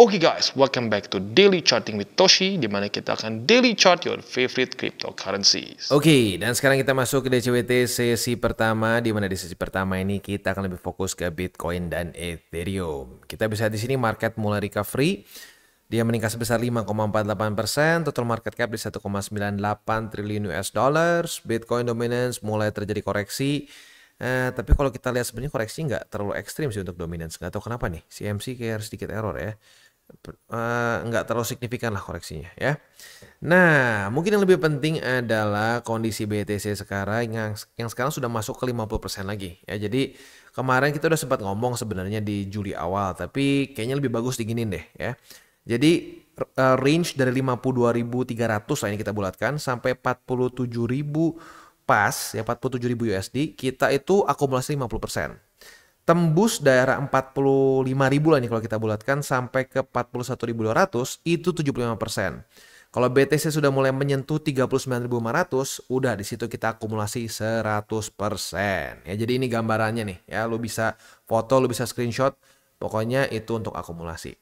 Oke okay guys, welcome back to Daily Charting with Toshi di mana kita akan daily chart your favorite cryptocurrencies. Oke, okay, dan sekarang kita masuk ke DCWT sesi pertama di mana di sesi pertama ini kita akan lebih fokus ke Bitcoin dan Ethereum. Kita bisa di sini market mulai recovery. Dia meningkat sebesar 5,48%, total market cap di 1,98 triliun US dollars. Bitcoin dominance mulai terjadi koreksi. Eh, tapi kalau kita lihat sebenarnya koreksi nggak terlalu ekstrim sih untuk dominance. Nggak tahu kenapa nih, CMC kayak sedikit error ya. Uh, terlalu signifikan lah koreksinya ya. Nah, mungkin yang lebih penting adalah kondisi BTC sekarang yang yang sekarang sudah masuk ke 50% lagi ya. Jadi kemarin kita udah sempat ngomong sebenarnya di Juli awal, tapi kayaknya lebih bagus diginin deh ya. Jadi uh, range dari 52.300 lah ini kita bulatkan sampai 47.000 pas ya 47.000 USD kita itu akumulasi 50% tembus daerah 45.000 lah nih kalau kita bulatkan sampai ke 41.200 itu 75%. Kalau BTC sudah mulai menyentuh 39.500, udah di situ kita akumulasi 100%. Ya, jadi ini gambarannya nih ya, lu bisa foto, lu bisa screenshot, pokoknya itu untuk akumulasi.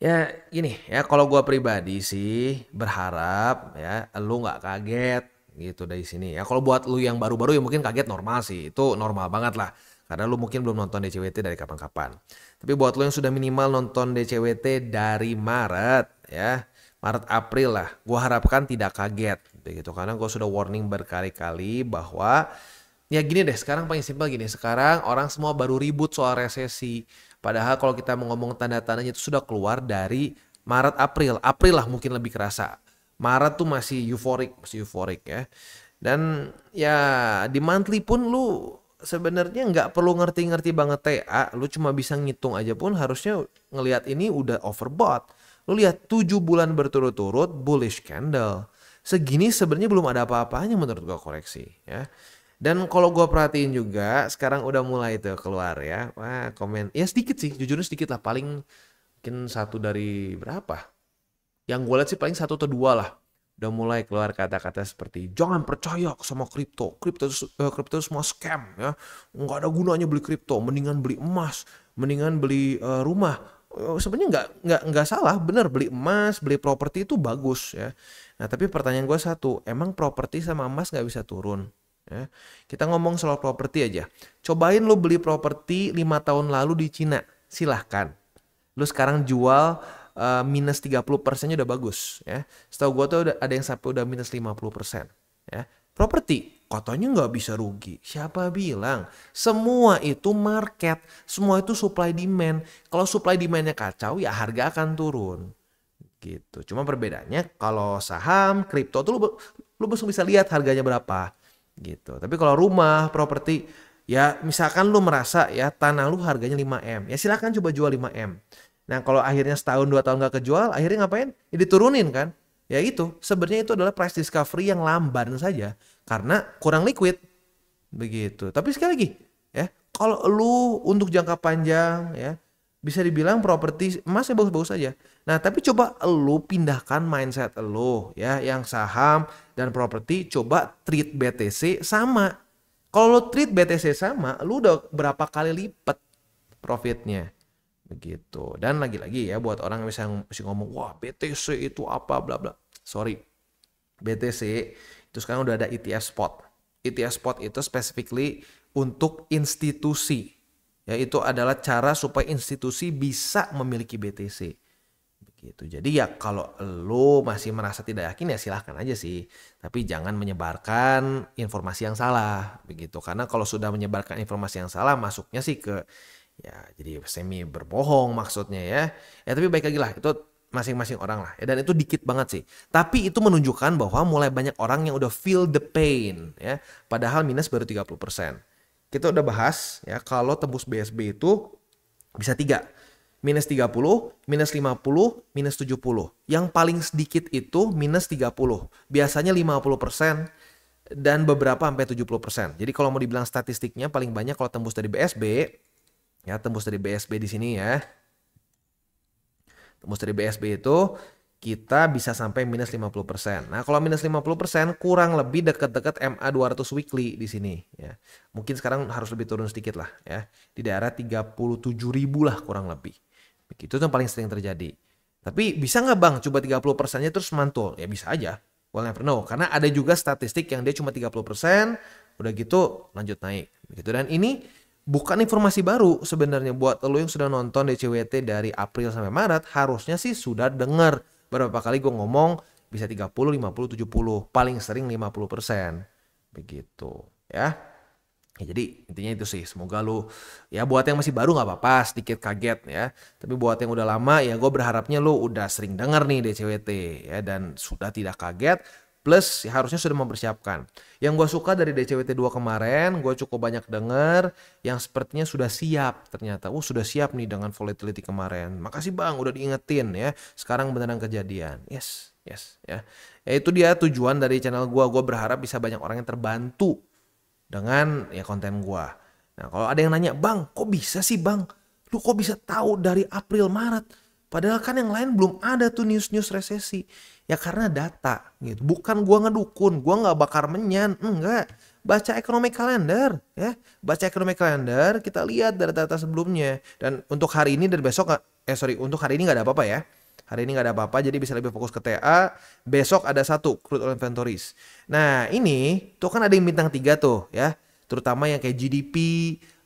Ya gini ya, kalau gue pribadi sih berharap ya lu nggak kaget gitu dari sini ya. Kalau buat lu yang baru-baru ya mungkin kaget normal sih, itu normal banget lah karena lu mungkin belum nonton DCWT dari kapan-kapan. Tapi buat lo yang sudah minimal nonton DCWT dari Maret ya. Maret April lah. Gue harapkan tidak kaget begitu karena gue sudah warning berkali-kali bahwa ya gini deh sekarang paling simpel gini sekarang orang semua baru ribut soal resesi padahal kalau kita mau ngomong tanda-tandanya itu sudah keluar dari Maret April April lah mungkin lebih kerasa Maret tuh masih euforik masih euforik ya dan ya di monthly pun lu sebenarnya nggak perlu ngerti-ngerti banget TA, lu cuma bisa ngitung aja pun harusnya ngelihat ini udah overbought. Lu lihat 7 bulan berturut-turut bullish candle. Segini sebenarnya belum ada apa-apanya menurut gua koreksi ya. Dan kalau gua perhatiin juga sekarang udah mulai tuh keluar ya. Wah, komen ya sedikit sih, jujurnya sedikit lah paling mungkin satu dari berapa? Yang gua lihat sih paling satu atau dua lah udah mulai keluar kata-kata seperti jangan percaya sama kripto, kripto eh, kripto semua scam ya, nggak ada gunanya beli kripto, mendingan beli emas, mendingan beli uh, rumah. Eh, sebenarnya nggak nggak nggak salah, bener beli emas, beli properti itu bagus ya. Nah tapi pertanyaan gue satu, emang properti sama emas nggak bisa turun? Ya. Kita ngomong soal properti aja. Cobain lo beli properti lima tahun lalu di Cina, silahkan. Lo sekarang jual Eh, minus 30 persennya udah bagus ya. Setahu gue tuh udah, ada yang sampai udah minus 50 persen ya. Properti katanya nggak bisa rugi. Siapa bilang? Semua itu market, semua itu supply demand. Kalau supply demandnya kacau ya harga akan turun gitu. Cuma perbedaannya kalau saham, kripto tuh lu lu langsung bisa lihat harganya berapa gitu. Tapi kalau rumah, properti ya misalkan lu merasa ya tanah lu harganya 5M, ya silahkan coba jual 5M. Nah kalau akhirnya setahun dua tahun nggak kejual, akhirnya ngapain? Ya, diturunin kan? Ya itu sebenarnya itu adalah price discovery yang lamban saja karena kurang liquid begitu. Tapi sekali lagi ya kalau lu untuk jangka panjang ya bisa dibilang properti emasnya bagus-bagus saja. Nah, tapi coba lu pindahkan mindset lu ya yang saham dan properti coba treat BTC sama. Kalau lu treat BTC sama, lu udah berapa kali lipat profitnya begitu dan lagi-lagi ya buat orang yang bisa masih ngomong wah BTC itu apa bla bla sorry BTC itu sekarang udah ada ETF spot ETF spot itu specifically untuk institusi yaitu adalah cara supaya institusi bisa memiliki BTC begitu jadi ya kalau lo masih merasa tidak yakin ya silahkan aja sih tapi jangan menyebarkan informasi yang salah begitu karena kalau sudah menyebarkan informasi yang salah masuknya sih ke ya jadi semi berbohong maksudnya ya ya tapi baik lagi lah itu masing-masing orang lah ya, dan itu dikit banget sih tapi itu menunjukkan bahwa mulai banyak orang yang udah feel the pain ya padahal minus baru 30% kita udah bahas ya kalau tembus BSB itu bisa tiga minus 30, minus 50, minus 70. Yang paling sedikit itu minus 30. Biasanya 50% dan beberapa sampai 70%. Jadi kalau mau dibilang statistiknya paling banyak kalau tembus dari BSB Ya, tembus dari BSB di sini ya. Tembus dari BSB itu kita bisa sampai minus 50%. Nah, kalau minus 50% kurang lebih dekat deket MA 200 weekly di sini ya. Mungkin sekarang harus lebih turun sedikit lah ya. Di daerah 37.000 lah kurang lebih. Begitu yang paling sering terjadi. Tapi bisa nggak bang coba 30 persennya terus mantul? Ya bisa aja. Well never know. Karena ada juga statistik yang dia cuma 30 persen. Udah gitu lanjut naik. Begitu. Dan ini bukan informasi baru sebenarnya buat lo yang sudah nonton DCWT dari April sampai Maret harusnya sih sudah denger berapa kali gue ngomong bisa 30, 50, 70 paling sering 50% begitu ya Ya, jadi intinya itu sih semoga lo ya buat yang masih baru gak apa-apa sedikit kaget ya tapi buat yang udah lama ya gue berharapnya lo udah sering denger nih DCWT ya dan sudah tidak kaget Plus ya harusnya sudah mempersiapkan. Yang gue suka dari DCWT 2 kemarin, gue cukup banyak denger yang sepertinya sudah siap ternyata. Oh sudah siap nih dengan volatility kemarin. Makasih bang udah diingetin ya. Sekarang beneran kejadian. Yes, yes ya. Ya itu dia tujuan dari channel gue. Gue berharap bisa banyak orang yang terbantu dengan ya konten gue. Nah kalau ada yang nanya, bang kok bisa sih bang? Lu kok bisa tahu dari April Maret? Padahal kan yang lain belum ada tuh news-news resesi. Ya karena data gitu. Bukan gua ngedukun, gua nggak bakar menyan, enggak. Baca ekonomi kalender ya. Baca ekonomi kalender, kita lihat dari data sebelumnya. Dan untuk hari ini dan besok eh sorry, untuk hari ini nggak ada apa-apa ya. Hari ini nggak ada apa-apa, jadi bisa lebih fokus ke TA. Besok ada satu, crude oil inventories. Nah ini, tuh kan ada yang bintang tiga tuh ya. Terutama yang kayak GDP,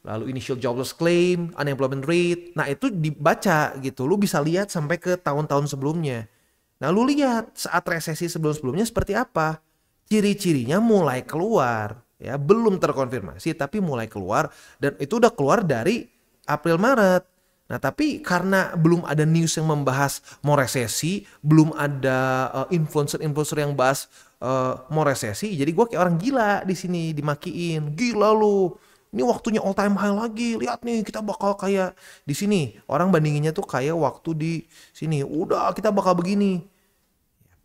lalu initial jobless claim, unemployment rate. Nah, itu dibaca gitu. Lu bisa lihat sampai ke tahun-tahun sebelumnya. Nah, lu lihat saat resesi sebelum-sebelumnya seperti apa. Ciri-cirinya mulai keluar ya, belum terkonfirmasi tapi mulai keluar dan itu udah keluar dari April Maret. Nah, tapi karena belum ada news yang membahas mau resesi, belum ada eh, influencer-influencer uh, yang bahas uh, mau resesi, jadi gue kayak orang gila di sini dimakiin. Gila lu ini waktunya all time high lagi lihat nih kita bakal kayak di sini orang bandinginnya tuh kayak waktu di sini udah kita bakal begini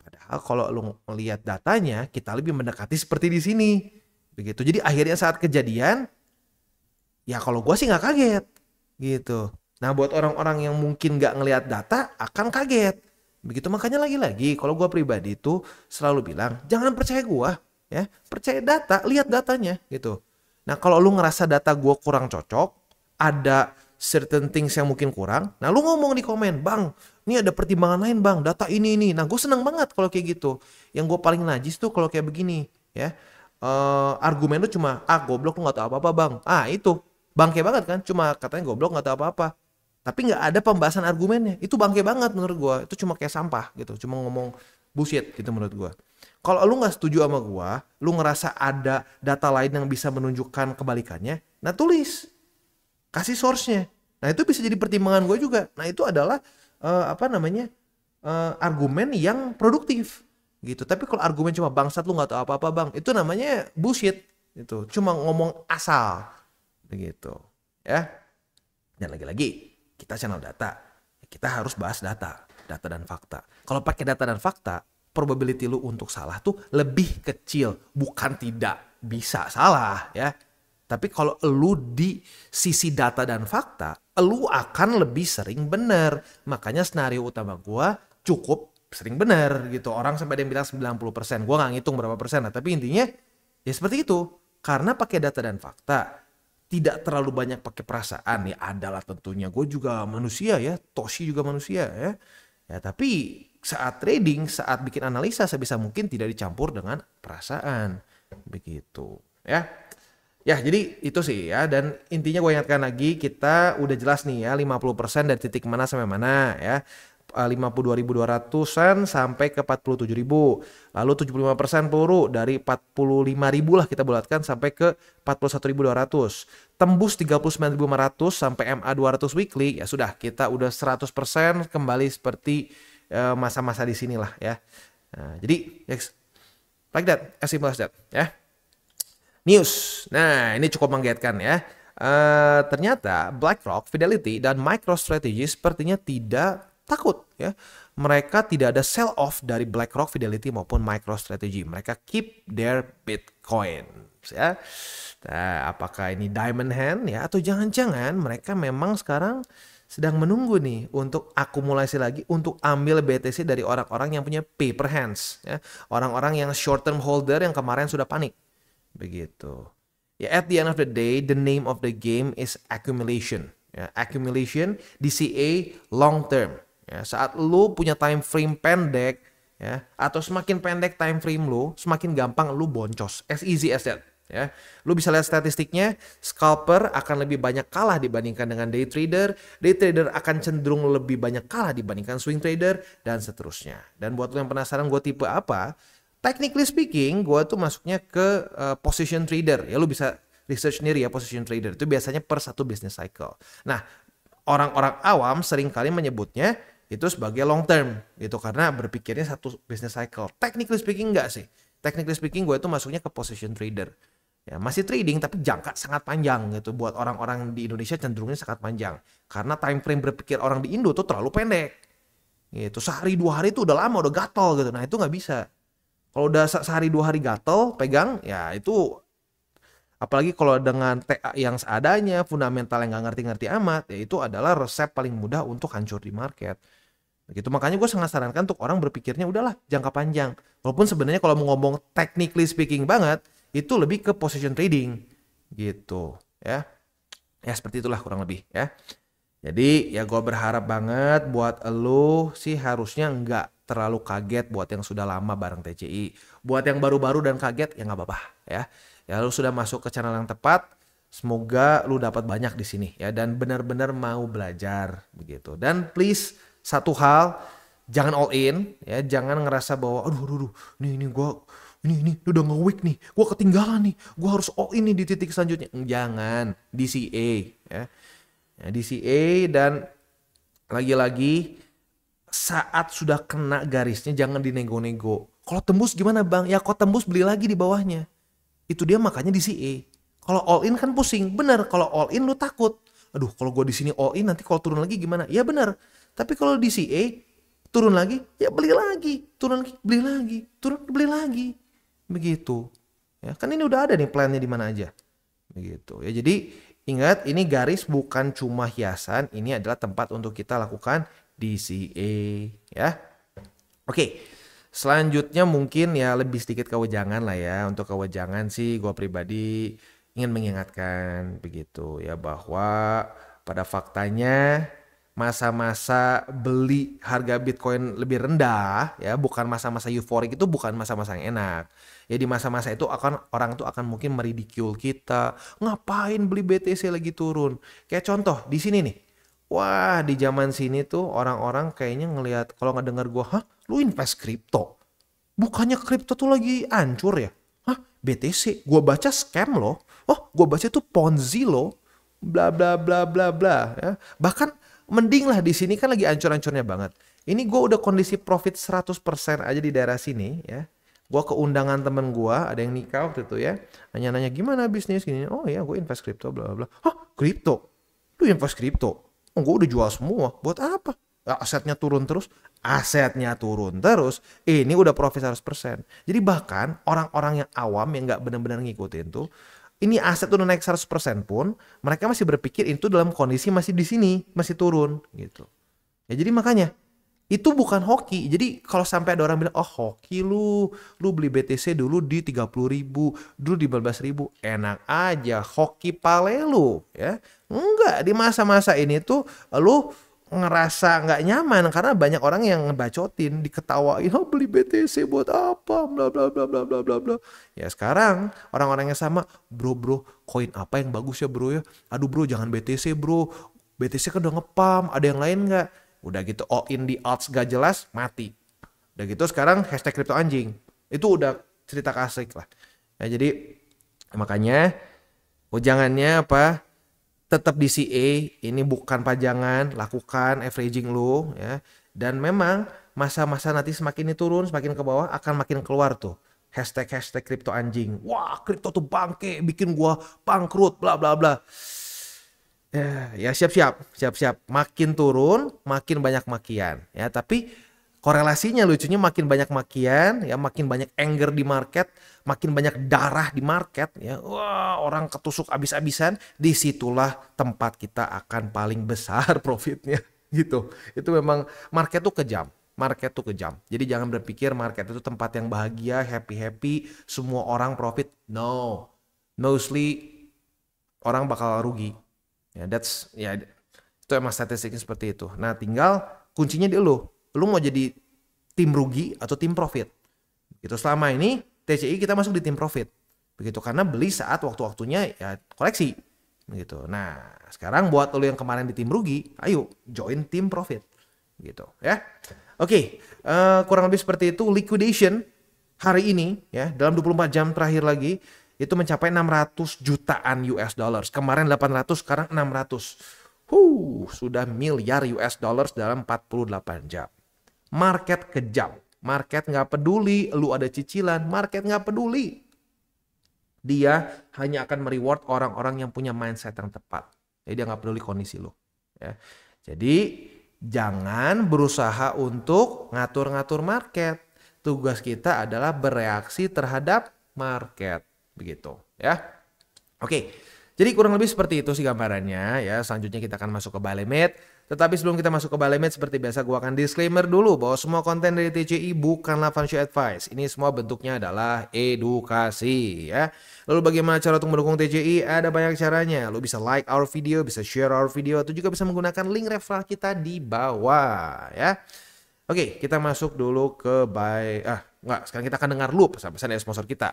ya, padahal kalau lu melihat datanya kita lebih mendekati seperti di sini begitu jadi akhirnya saat kejadian ya kalau gua sih nggak kaget gitu nah buat orang-orang yang mungkin nggak ngelihat data akan kaget begitu makanya lagi-lagi kalau gua pribadi tuh selalu bilang jangan percaya gua. ya percaya data lihat datanya gitu Nah, kalau lu ngerasa data gue kurang cocok, ada certain things yang mungkin kurang, nah lu ngomong di komen, bang, ini ada pertimbangan lain bang, data ini ini. Nah, gue seneng banget kalau kayak gitu. Yang gue paling najis tuh kalau kayak begini, ya. Uh, argumen lu cuma, ah goblok lu gak tau apa-apa bang. Ah itu, bangke banget kan, cuma katanya goblok gak tau apa-apa. Tapi gak ada pembahasan argumennya, itu bangke banget menurut gue. Itu cuma kayak sampah gitu, cuma ngomong bullshit gitu menurut gue. Kalau lu nggak setuju sama gua, lu ngerasa ada data lain yang bisa menunjukkan kebalikannya, nah tulis. Kasih source-nya. Nah, itu bisa jadi pertimbangan gue juga. Nah, itu adalah uh, apa namanya? Uh, argumen yang produktif gitu. Tapi kalau argumen cuma bangsat lu nggak tahu apa-apa, Bang. Itu namanya bullshit itu. Cuma ngomong asal begitu. Ya. Dan lagi-lagi, kita channel data. Kita harus bahas data, data dan fakta. Kalau pakai data dan fakta, probability lu untuk salah tuh lebih kecil, bukan tidak bisa salah ya. Tapi kalau lu di sisi data dan fakta, lu akan lebih sering bener. Makanya senario utama gua cukup sering bener gitu. Orang sampai ada yang bilang 90%. Gua nggak ngitung berapa persen lah, tapi intinya ya seperti itu. Karena pakai data dan fakta, tidak terlalu banyak pakai perasaan ya adalah tentunya gue juga manusia ya Toshi juga manusia ya ya tapi saat trading, saat bikin analisa sebisa mungkin tidak dicampur dengan perasaan. Begitu, ya. Ya, jadi itu sih ya dan intinya gue ingatkan lagi kita udah jelas nih ya 50% dari titik mana sampai mana ya. 52.200-an eh, sampai ke 47.000. Lalu 75% peluru dari 45.000 lah kita bulatkan sampai ke 41.200. Tembus 39.500 sampai MA 200 weekly ya sudah kita udah 100% kembali seperti Eh, masa-masa di sinilah ya. Nah, jadi yes, like that, as simple as that ya. News. Nah, ini cukup menggiatkan ya. Uh, ternyata BlackRock, Fidelity, dan MicroStrategy sepertinya tidak takut ya. Mereka tidak ada sell off dari BlackRock, Fidelity maupun MicroStrategy. Mereka keep their Bitcoin ya. Nah, apakah ini diamond hand ya atau jangan-jangan mereka memang sekarang sedang menunggu nih untuk akumulasi lagi untuk ambil BTC dari orang-orang yang punya paper hands ya orang-orang yang short term holder yang kemarin sudah panik begitu ya at the end of the day the name of the game is accumulation ya accumulation DCA long term ya saat lu punya time frame pendek ya atau semakin pendek time frame lu semakin gampang lu boncos as easy as that ya. Lu bisa lihat statistiknya, scalper akan lebih banyak kalah dibandingkan dengan day trader, day trader akan cenderung lebih banyak kalah dibandingkan swing trader dan seterusnya. Dan buat lu yang penasaran gue tipe apa, technically speaking gue tuh masuknya ke uh, position trader. Ya lu bisa research sendiri ya position trader itu biasanya per satu business cycle. Nah, orang-orang awam seringkali menyebutnya itu sebagai long term gitu karena berpikirnya satu business cycle. Technically speaking enggak sih. Technically speaking gue itu masuknya ke position trader. Ya, masih trading tapi jangka sangat panjang gitu buat orang-orang di Indonesia cenderungnya sangat panjang karena time frame berpikir orang di Indo tuh terlalu pendek gitu sehari dua hari itu udah lama udah gatel gitu nah itu nggak bisa kalau udah sehari dua hari gatel pegang ya itu apalagi kalau dengan TA yang seadanya fundamental yang nggak ngerti-ngerti amat ya itu adalah resep paling mudah untuk hancur di market gitu makanya gue sangat sarankan untuk orang berpikirnya udahlah jangka panjang walaupun sebenarnya kalau mau ngomong technically speaking banget itu lebih ke position trading gitu ya. Ya seperti itulah kurang lebih ya. Jadi ya gue berharap banget buat lo sih harusnya nggak terlalu kaget buat yang sudah lama bareng TCI. Buat yang baru-baru dan kaget ya nggak apa-apa ya. Ya lo sudah masuk ke channel yang tepat. Semoga lu dapat banyak di sini ya dan benar-benar mau belajar begitu. Dan please satu hal jangan all in ya, jangan ngerasa bahwa aduh aduh, aduh ini ini gue ini ini udah ngewik nih Gua ketinggalan nih Gua harus all ini di titik selanjutnya jangan DCA ya nah, ya, DCA dan lagi-lagi saat sudah kena garisnya jangan dinego-nego kalau tembus gimana bang ya kok tembus beli lagi di bawahnya itu dia makanya DCA kalau all in kan pusing bener kalau all in lu takut aduh kalau gue di sini all in nanti kalau turun lagi gimana ya bener tapi kalau DCA turun lagi ya beli lagi turun lagi beli lagi turun beli lagi begitu. Ya, kan ini udah ada nih plannya di mana aja. Begitu. Ya, jadi ingat ini garis bukan cuma hiasan, ini adalah tempat untuk kita lakukan DCA ya. Oke. Selanjutnya mungkin ya lebih sedikit kewajangan lah ya. Untuk kewajangan sih gue pribadi ingin mengingatkan begitu ya bahwa pada faktanya masa-masa beli harga Bitcoin lebih rendah ya bukan masa-masa euforik itu bukan masa-masa yang enak ya di masa-masa itu akan orang tuh akan mungkin meridikul kita ngapain beli BTC lagi turun kayak contoh di sini nih wah di zaman sini tuh orang-orang kayaknya ngelihat kalau nggak dengar gua hah lu invest kripto bukannya kripto tuh lagi ancur ya hah BTC gua baca scam loh oh gua baca tuh ponzi loh bla bla bla bla bla ya bahkan mending lah di sini kan lagi ancur-ancurnya banget. Ini gue udah kondisi profit 100% aja di daerah sini ya. Gue keundangan temen gue, ada yang nikah waktu itu ya. Nanya-nanya gimana bisnis gini. Oh ya gue invest crypto, bla bla. bla. Hah crypto? Lu invest crypto? Oh, gue udah jual semua. Buat apa? Ya, asetnya turun terus. Asetnya turun terus. Ini udah profit 100%. Jadi bahkan orang-orang yang awam yang gak bener-bener ngikutin tuh ini aset udah naik 100% pun mereka masih berpikir itu dalam kondisi masih di sini masih turun gitu ya jadi makanya itu bukan hoki jadi kalau sampai ada orang bilang oh hoki lu lu beli BTC dulu di 30 ribu dulu di 15 ribu enak aja hoki pale lu ya enggak di masa-masa ini tuh lu ngerasa nggak nyaman karena banyak orang yang ngebacotin, diketawain, oh beli BTC buat apa, bla bla bla bla bla bla bla. Ya sekarang orang-orang yang sama, bro bro, koin apa yang bagus ya bro ya? Aduh bro jangan BTC bro, BTC kan udah ngepam, ada yang lain nggak? Udah gitu oh in di alts gak jelas, mati. Udah gitu sekarang hashtag crypto anjing. Itu udah cerita klasik lah. Ya jadi makanya ujangannya apa? tetap di CA ini bukan pajangan lakukan averaging lo ya dan memang masa-masa nanti semakin ini turun semakin ke bawah akan makin keluar tuh hashtag hashtag kripto anjing wah kripto tuh bangke bikin gua bangkrut bla bla bla eh, ya siap siap siap siap makin turun makin banyak makian ya tapi korelasinya lucunya makin banyak makian ya makin banyak anger di market makin banyak darah di market ya wah orang ketusuk abis-abisan disitulah tempat kita akan paling besar profitnya gitu itu memang market tuh kejam market tuh kejam jadi jangan berpikir market itu tempat yang bahagia happy happy semua orang profit no mostly orang bakal rugi ya that's ya itu emang statistiknya seperti itu nah tinggal kuncinya di lo lu mau jadi tim rugi atau tim profit. Gitu selama ini TCI kita masuk di tim profit. Begitu karena beli saat waktu-waktunya ya koleksi gitu. Nah, sekarang buat lo yang kemarin di tim rugi, ayo join tim profit gitu ya. Oke, okay, uh, eh, kurang lebih seperti itu liquidation hari ini ya dalam 24 jam terakhir lagi itu mencapai 600 jutaan US dollars. Kemarin 800, sekarang 600. Huh, sudah miliar US dollars dalam 48 jam. Market kejam. Market nggak peduli, lu ada cicilan, market nggak peduli. Dia hanya akan mereward orang-orang yang punya mindset yang tepat. Jadi dia nggak peduli kondisi lu. Ya. Jadi jangan berusaha untuk ngatur-ngatur market. Tugas kita adalah bereaksi terhadap market. Begitu ya. Oke. Okay. Jadi kurang lebih seperti itu sih gambarannya ya. Selanjutnya kita akan masuk ke Balemet. Tetapi sebelum kita masuk ke Balemet seperti biasa gua akan disclaimer dulu bahwa semua konten dari TCI bukanlah financial advice. Ini semua bentuknya adalah edukasi ya. Lalu bagaimana cara untuk mendukung TCI? Ada banyak caranya. Lo bisa like our video, bisa share our video atau juga bisa menggunakan link referral kita di bawah ya. Oke, kita masuk dulu ke by ah enggak, sekarang kita akan dengar loop sampai pesan dari sponsor kita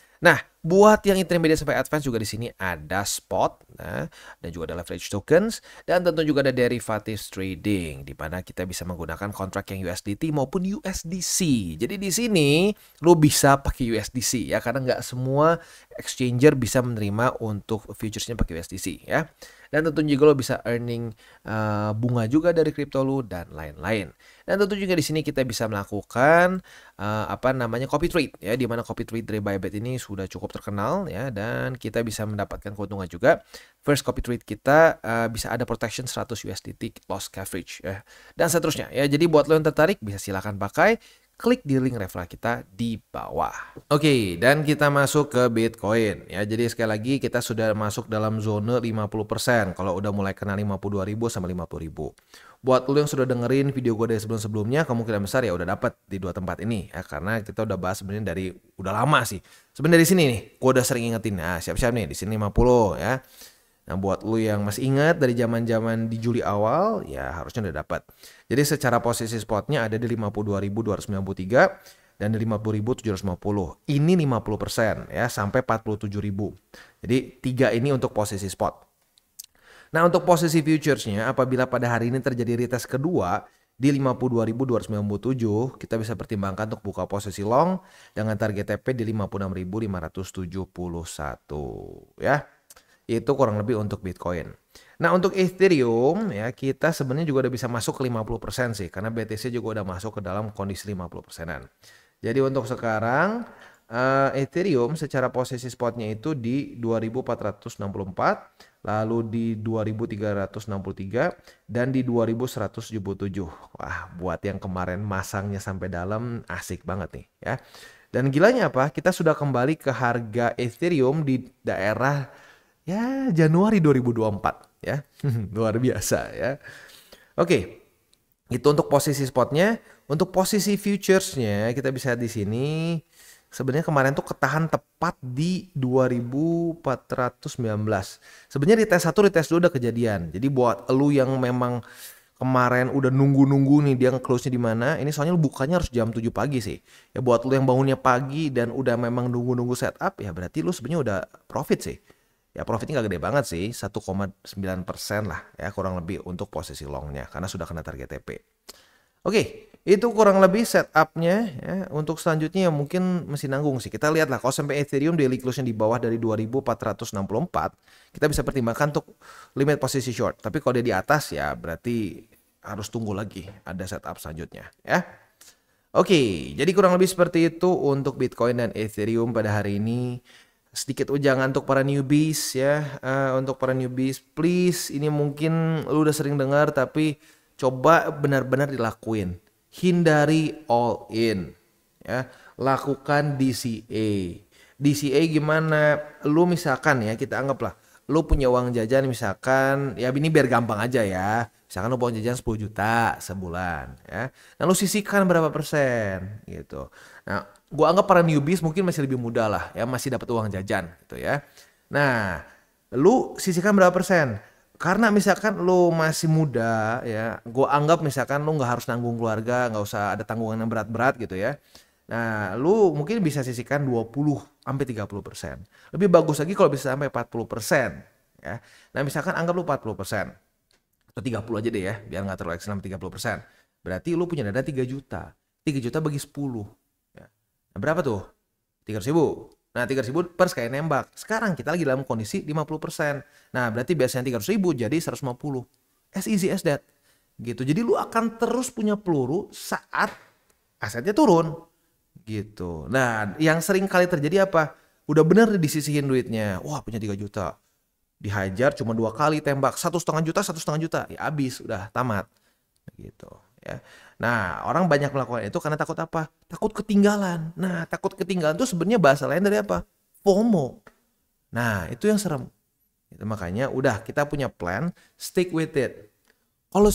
Nah, buat yang intermediate sampai advance juga di sini ada spot nah, dan juga ada leverage tokens dan tentu juga ada derivatives trading di mana kita bisa menggunakan kontrak yang USDT maupun USDC. Jadi di sini lo bisa pakai USDC ya karena nggak semua exchanger bisa menerima untuk futuresnya pakai USDC ya. Dan tentu juga lo bisa earning uh, bunga juga dari crypto lo dan lain-lain. Dan tentu juga di sini kita bisa melakukan uh, apa namanya copy trade ya di mana copy trade dari Bybit ini sudah cukup terkenal ya dan kita bisa mendapatkan keuntungan juga. First copy trade kita uh, bisa ada protection 100 USDT loss coverage ya. Dan seterusnya ya. Jadi buat lo yang tertarik bisa silahkan pakai klik di link referral kita di bawah. Oke, okay, dan kita masuk ke Bitcoin ya. Jadi sekali lagi kita sudah masuk dalam zona 50%. Kalau udah mulai kena 52.000 sama 50.000 buat lo yang sudah dengerin video gue dari sebelum-sebelumnya kamu kira besar ya udah dapat di dua tempat ini ya karena kita udah bahas sebenarnya dari udah lama sih sebenarnya di sini nih gue udah sering ingetin Ah siap-siap nih di sini 50 ya nah buat lo yang masih ingat dari zaman-zaman di Juli awal ya harusnya udah dapat jadi secara posisi spotnya ada di 52.293 dan di 50.750 ini 50 persen ya sampai 47.000 jadi tiga ini untuk posisi spot Nah untuk posisi futuresnya apabila pada hari ini terjadi retest kedua di 52.297 kita bisa pertimbangkan untuk buka posisi long dengan target TP di 56.571 ya. Itu kurang lebih untuk Bitcoin. Nah untuk Ethereum ya kita sebenarnya juga udah bisa masuk ke 50% sih karena BTC juga udah masuk ke dalam kondisi 50%an. Jadi untuk sekarang uh, Ethereum secara posisi spotnya itu di 2464 lalu di 2363 dan di 2177. Wah, buat yang kemarin masangnya sampai dalam asik banget nih ya. Dan gilanya apa? Kita sudah kembali ke harga Ethereum di daerah ya Januari 2024 ya. Luar biasa ya. Oke. Itu untuk posisi spotnya, untuk posisi futuresnya kita bisa di sini sebenarnya kemarin tuh ketahan tepat di 2419. Sebenarnya di tes 1, di tes 2 udah kejadian. Jadi buat lu yang memang kemarin udah nunggu-nunggu nih dia close-nya di mana, ini soalnya lu bukanya harus jam 7 pagi sih. Ya buat lu yang bangunnya pagi dan udah memang nunggu-nunggu setup, ya berarti lu sebenarnya udah profit sih. Ya profitnya gak gede banget sih, 1,9% lah ya kurang lebih untuk posisi longnya karena sudah kena target TP. Oke, itu kurang lebih setupnya ya. untuk selanjutnya yang mungkin mesti nanggung sih kita lihatlah kalau sampai Ethereum daily close nya di bawah dari 2464 kita bisa pertimbangkan untuk limit posisi short tapi kalau dia di atas ya berarti harus tunggu lagi ada setup selanjutnya ya oke jadi kurang lebih seperti itu untuk Bitcoin dan Ethereum pada hari ini sedikit ujangan untuk para newbies ya uh, untuk para newbies please ini mungkin lu udah sering dengar tapi coba benar-benar dilakuin hindari all in ya lakukan DCA DCA gimana lu misalkan ya kita anggaplah lu punya uang jajan misalkan ya ini biar gampang aja ya misalkan lu uang jajan 10 juta sebulan ya nah lu sisihkan berapa persen gitu nah gua anggap para newbies mungkin masih lebih mudah lah ya masih dapat uang jajan gitu ya nah lu sisihkan berapa persen karena misalkan lo masih muda ya gue anggap misalkan lo nggak harus nanggung keluarga nggak usah ada tanggungan yang berat-berat gitu ya nah lo mungkin bisa sisihkan 20 sampai 30 persen lebih bagus lagi kalau bisa sampai 40 persen ya nah misalkan anggap lo 40 persen atau 30 aja deh ya biar nggak terlalu ekstrem 30 persen berarti lo punya dana 3 juta 3 juta bagi 10 ya. nah, berapa tuh 300 ribu Nah, 300 ribu pers kayak nembak. Sekarang kita lagi dalam kondisi 50%. Nah, berarti biasanya 300 ribu jadi 150. As easy as that. Gitu. Jadi lu akan terus punya peluru saat asetnya turun. Gitu. Nah, yang sering kali terjadi apa? Udah bener disisihin duitnya. Wah, punya 3 juta. Dihajar cuma dua kali tembak. Satu setengah juta, satu setengah juta. Ya, abis. Udah tamat. Gitu ya. Nah, orang banyak melakukan itu karena takut apa? Takut ketinggalan. Nah, takut ketinggalan itu sebenarnya bahasa lain dari apa? FOMO. Nah, itu yang serem. Itu makanya udah kita punya plan, stick with it. Kalau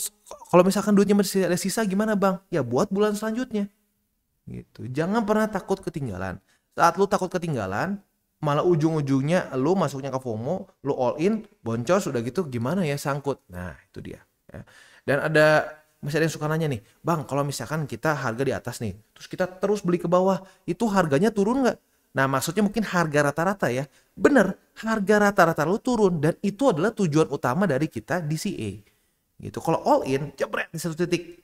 kalau misalkan duitnya masih ada sisa gimana, Bang? Ya buat bulan selanjutnya. Gitu. Jangan pernah takut ketinggalan. Saat lu takut ketinggalan, malah ujung-ujungnya lu masuknya ke FOMO, lu all in, boncos udah gitu gimana ya sangkut. Nah, itu dia ya. Dan ada masih ada yang suka nanya nih, bang kalau misalkan kita harga di atas nih, terus kita terus beli ke bawah, itu harganya turun nggak? Nah maksudnya mungkin harga rata-rata ya, bener harga rata-rata lu turun dan itu adalah tujuan utama dari kita DCA. Gitu. Kalau all in, jebret di satu titik,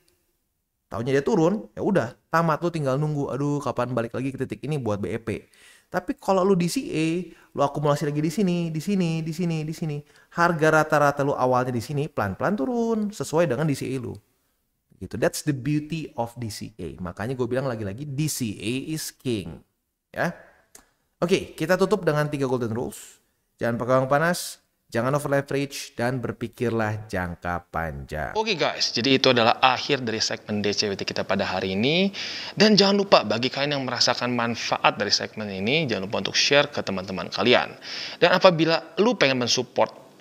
tahunya dia turun, ya udah tamat lu tinggal nunggu, aduh kapan balik lagi ke titik ini buat BEP. Tapi kalau lu DCA, lu akumulasi lagi di sini, di sini, di sini, di sini. Harga rata-rata lu awalnya di sini pelan-pelan turun sesuai dengan DCA lu. Gitu. That's the beauty of DCA. Makanya gue bilang lagi-lagi DCA is king. Ya. Oke, okay, kita tutup dengan tiga golden rules. Jangan pegang panas, Jangan over leverage dan berpikirlah jangka panjang. Oke okay guys, jadi itu adalah akhir dari segmen DCWT kita pada hari ini. Dan jangan lupa bagi kalian yang merasakan manfaat dari segmen ini, jangan lupa untuk share ke teman-teman kalian. Dan apabila lu pengen mensupport